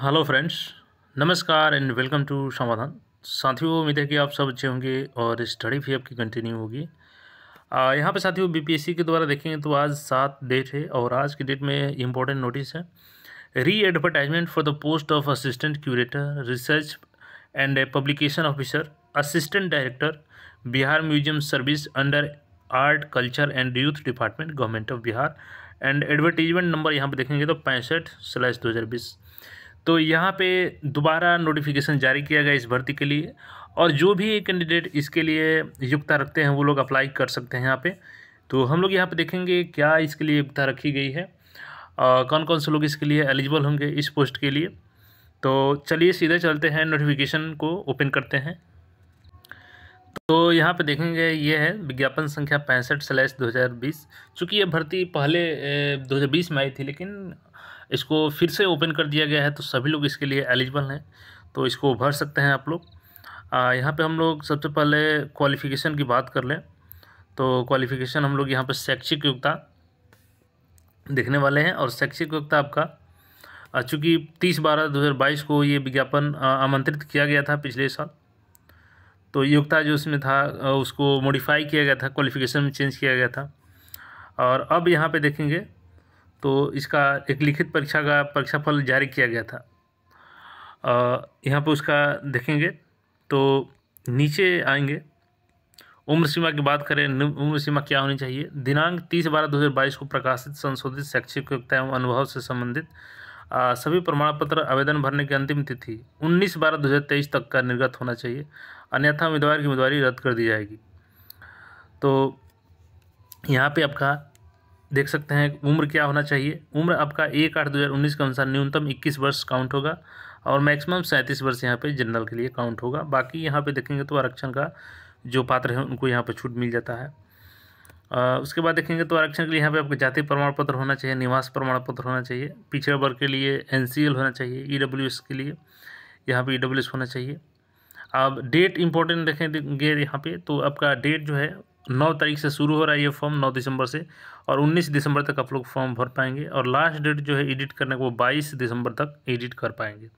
hello friends नमस्कार and welcome to Samadhan साथियों उम्मीद है कि आप सब अच्छे होंगे और स्टडी भी आपकी कंटिन्यू होगी यहाँ पे साथियों बीपीएससी के द्वारा देखेंगे तो आज सात डेट है और आज की डेट में इम्पोर्टेंट नोटिस है re advertisement for the post of assistant curator research and publication officer assistant director Bihar museum service under art culture and youth department government of Bihar and advertisement number यहाँ पर देखेंगे तो पैंसठ स्लैश दो हज़ार बीस तो यहाँ पे दोबारा नोटिफिकेशन जारी किया गया इस भर्ती के लिए और जो भी कैंडिडेट इसके लिए योग्यता रखते हैं वो लोग अप्लाई कर सकते हैं यहाँ पे तो हम लोग यहाँ पे देखेंगे क्या इसके लिए योग्यता रखी गई है आ, कौन कौन से लोग इसके लिए एलिजिबल होंगे इस पोस्ट के लिए तो चलिए सीधे चलते हैं नोटिफिकेशन को ओपन करते हैं तो यहाँ पे देखेंगे ये है विज्ञापन संख्या पैंसठ स्लैश दो हज़ार बीस चूँकि ये भर्ती पहले दो हज़ार बीस में आई थी लेकिन इसको फिर से ओपन कर दिया गया है तो सभी लोग इसके लिए एलिजिबल हैं तो इसको भर सकते हैं आप लोग यहाँ पे हम लोग सबसे पहले क्वालिफ़िकेशन की बात कर लें तो क्वालिफ़िकेशन हम लोग यहाँ पर शैक्षिक योग्यता देखने वाले हैं और शैक्षिक योग्यता आपका चूँकि तीस बारह दो हज़ार बाईस को ये विज्ञापन आमंत्रित किया गया था पिछले साल तो योग्यता जो उसमें था उसको मॉडिफाई किया गया था क्वालिफ़िकेशन में चेंज किया गया था और अब यहाँ पे देखेंगे तो इसका एक लिखित परीक्षा का परीक्षाफल जारी किया गया था यहाँ पर उसका देखेंगे तो नीचे आएंगे उम्र सीमा की बात करें उम्र सीमा क्या होनी चाहिए दिनांक तीस बारह दो हज़ार बाईस को प्रकाशित संशोधित शैक्षिक योग्यता एवं अनुभव से संबंधित सभी प्रमाण पत्र आवेदन भरने की अंतिम तिथि उन्नीस बारह दो हज़ार तेईस तक का निर्गत होना चाहिए अन्यथा उम्मीदवार की उम्मीदवारी रद्द कर दी जाएगी तो यहाँ पे आपका देख सकते हैं उम्र क्या होना चाहिए उम्र आपका एक आठ दो हज़ार उन्नीस के अनुसार न्यूनतम इक्कीस वर्ष काउंट होगा और मैक्सिमम सैंतीस वर्ष यहाँ पे जनरल के लिए काउंट होगा बाकी यहाँ पे देखेंगे तो आरक्षण का जो पात्र है उनको यहाँ पे छूट मिल जाता है आ, उसके बाद देखेंगे तो आरक्षण के लिए यहाँ पर आपको जाति प्रमाण पत्र होना चाहिए निवास प्रमाण पत्र होना चाहिए पिछड़े वर्ग के लिए एन होना चाहिए ई e के लिए यहाँ पर ई e होना चाहिए अब डेट इम्पोर्टेंट देखेंगे यहाँ पर तो आपका डेट जो है नौ तारीख से शुरू हो रहा है ये फॉर्म नौ दिसंबर से और उन्नीस दिसंबर तक आप लोग फॉर्म भर पाएंगे और लास्ट डेट जो है एडिट करने को वो बाईस दिसंबर तक एडिट कर पाएंगे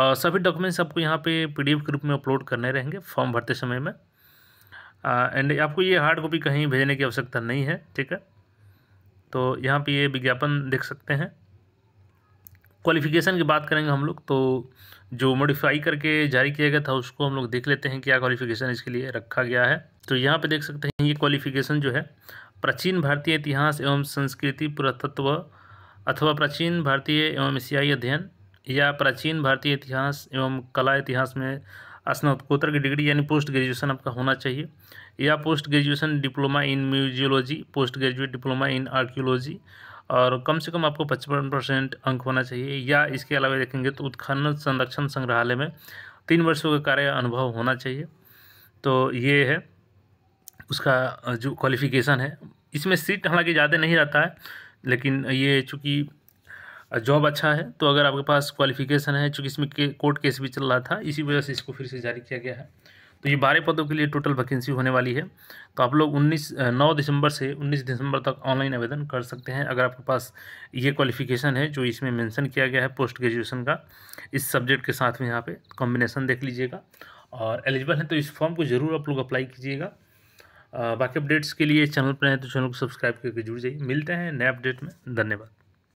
और सभी डॉक्यूमेंट्स आपको यहाँ पे पीडीएफ के रूप में अपलोड करने रहेंगे फॉर्म भरते समय में एंड आपको ये हार्ड कॉपी कहीं भेजने की आवश्यकता नहीं है ठीक है तो यहाँ पर ये विज्ञापन देख सकते हैं क्वालिफ़िकेशन की बात करेंगे हम लोग तो जो मॉडिफाई करके जारी किया गया था उसको हम लोग देख लेते हैं क्या क्वालिफ़िकेशन इसके लिए रखा गया है तो यहाँ पे देख सकते हैं ये क्वालिफ़िकेशन जो है प्राचीन भारतीय इतिहास एवं संस्कृति पुरातत्व अथवा प्राचीन भारतीय एवं एशियाई अध्ययन या प्राचीन भारतीय इतिहास एवं कला इतिहास में स्नातकोत्तर की डिग्री यानी पोस्ट ग्रेजुएशन आपका होना चाहिए या post graduation diploma in museology post graduate diploma in archaeology और कम से कम आपको पचपन परसेंट अंक होना चाहिए या इसके अलावा देखेंगे तो उत्खनन संरक्षण संग्रहालय में तीन वर्षों का कार्य अनुभव होना चाहिए तो ये है उसका जो क्वालिफिकेशन है इसमें सीट हालांकि ज़्यादा नहीं रहता है लेकिन ये चूँकि जॉब अच्छा है तो अगर आपके पास क्वालिफिकेशन है चूँकि इसमें के, कोर्ट केस भी चल रहा था इसी वजह से इसको फिर से जारी किया गया है तो ये बारह पदों के लिए टोटल वैकेंसी होने वाली है तो आप लोग उन्नीस नौ दिसंबर से उन्नीस दिसंबर तक ऑनलाइन आवेदन कर सकते हैं अगर आपके पास ये क्वालिफिकेशन है जो इसमें मेंशन किया गया है पोस्ट ग्रेजुएशन का इस सब्जेक्ट के साथ में यहाँ पे कॉम्बिनेशन देख लीजिएगा और एलिजिबल है तो इस फॉर्म को ज़रूर आप लोग अप्लाई कीजिएगा बाकी अपडेट्स के लिए चैनल पर हैं तो चैनल को सब्सक्राइब करके जुड़ जाइए मिलते हैं नए अपडेट में धन्यवाद